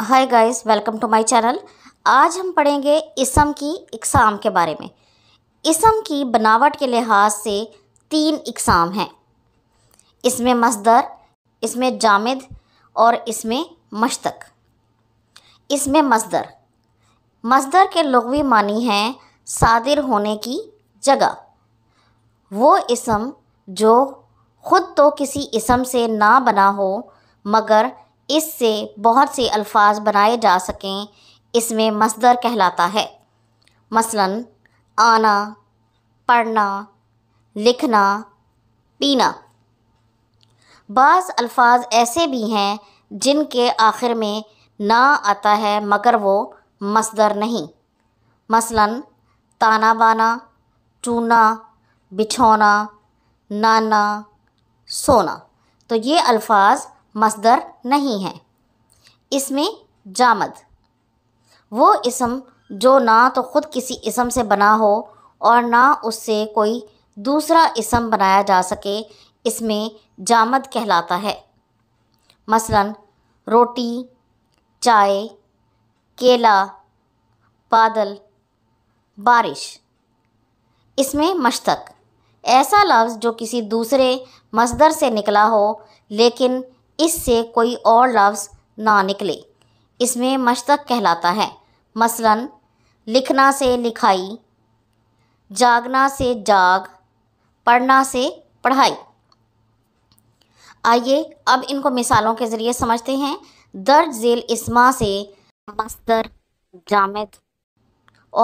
hi guys welcome to my channel आज हम पढ़ेंगे इसम की इकसाम के बारे में इसम की बनावट के लिहाज से तीन इकसाम हैं इसमें मसदर इसमें जामिद और इसमें मशतक इसमें मसदर मसदर के लगवी मानी हैं सादिर होने की जगह वो इसम जो ख़ुद तो किसी इसम से ना बना हो मगर इससे बहुत से अल्फाज बनाए जा सकें इसमें मसदर कहलाता है मसलन आना पढ़ना लिखना पीना बाज़ अल्फाज ऐसे भी हैं जिनके आखिर में ना आता है मगर वो मसदर नहीं मसलन ताना बाना चूना बिछोना नाना सोना तो ये अल्फाज मसदर नहीं है इसमें जामद वो इसम जो ना तो ख़ुद किसी इसम से बना हो और ना उससे कोई दूसरा इसम बनाया जा सके इसमें जामद कहलाता है मसलन रोटी चाय केला बादल बारिश इसमें मशतक ऐसा लफ्ज़ जो किसी दूसरे मसदर से निकला हो लेकिन इससे कोई और लफ्ज़ ना निकले इसमें मशतक कहलाता है मसलन लिखना से लिखाई जागना से जाग पढ़ना से पढ़ाई आइए अब इनको मिसालों के ज़रिए समझते हैं दर्ज झेल इसमा से मस्तर जामद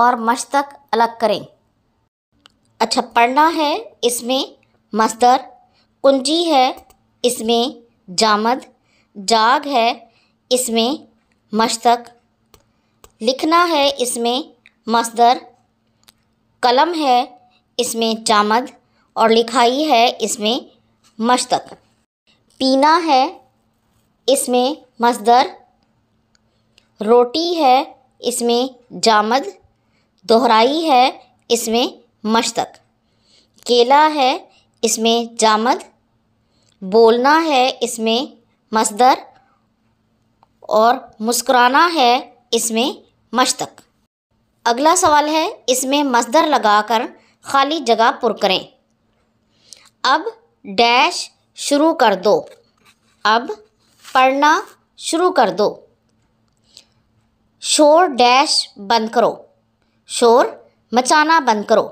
और मशतक अलग करें अच्छा पढ़ना है इसमें मस्तर कुंजी है इसमें जामद जाग है इसमें मशतक लिखना है इसमें मसदर कलम है इसमें जामद और लिखाई है इसमें मशतक पीना है इसमें मसदर रोटी है इसमें जामद दोहराई है इसमें मशतक केला है इसमें जामद बोलना है इसमें मसदर और मुस्कुराना है इसमें मशतक अगला सवाल है इसमें मसदर लगाकर खाली जगह पुर करें अब डैश शुरू कर दो अब पढ़ना शुरू कर दो शोर डैश बंद करो शोर मचाना बंद करो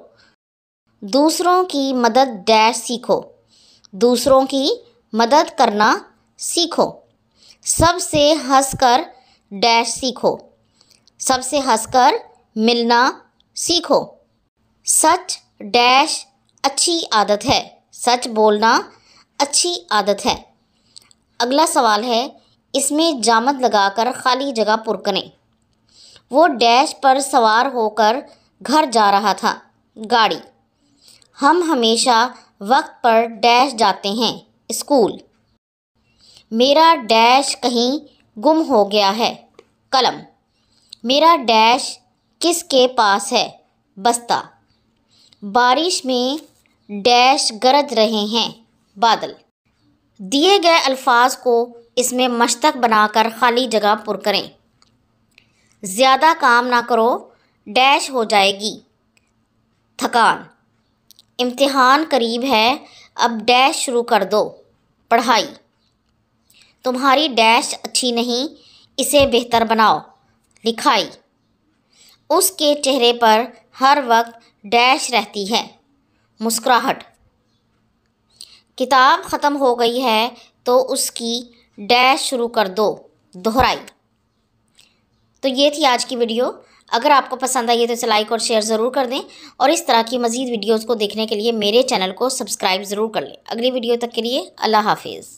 दूसरों की मदद डैश सीखो दूसरों की मदद करना सीखो सबसे हंसकर डैश सीखो सबसे हंसकर मिलना सीखो सच डैश अच्छी आदत है सच बोलना अच्छी आदत है अगला सवाल है इसमें जामत लगाकर खाली जगह पुर करें वो डैश पर सवार होकर घर जा रहा था गाड़ी हम हमेशा वक्त पर डैश जाते हैं स्कूल मेरा डैश कहीं गुम हो गया है कलम मेरा डैश किसके पास है बस्ता बारिश में डैश गरज रहे हैं बादल दिए गए अल्फाज को इसमें मशतक बनाकर खाली जगह पुर करें ज़्यादा काम ना करो डैश हो जाएगी थकान इम्तिहान करीब है अब डैश शुरू कर दो पढ़ाई तुम्हारी डैश अच्छी नहीं इसे बेहतर बनाओ लिखाई उसके चेहरे पर हर वक्त डैश रहती है मुस्कुराहट किताब ख़त्म हो गई है तो उसकी डैश शुरू कर दो दोहराई तो ये थी आज की वीडियो अगर आपको पसंद आई है तो इसे लाइक और शेयर ज़रूर कर दें और इस तरह की मज़ीद वीडियोज़ को देखने के लिए मेरे चैनल को सब्सक्राइब ज़रूर कर लें अगली वीडियो तक के लिए अल्लाह हाफिज़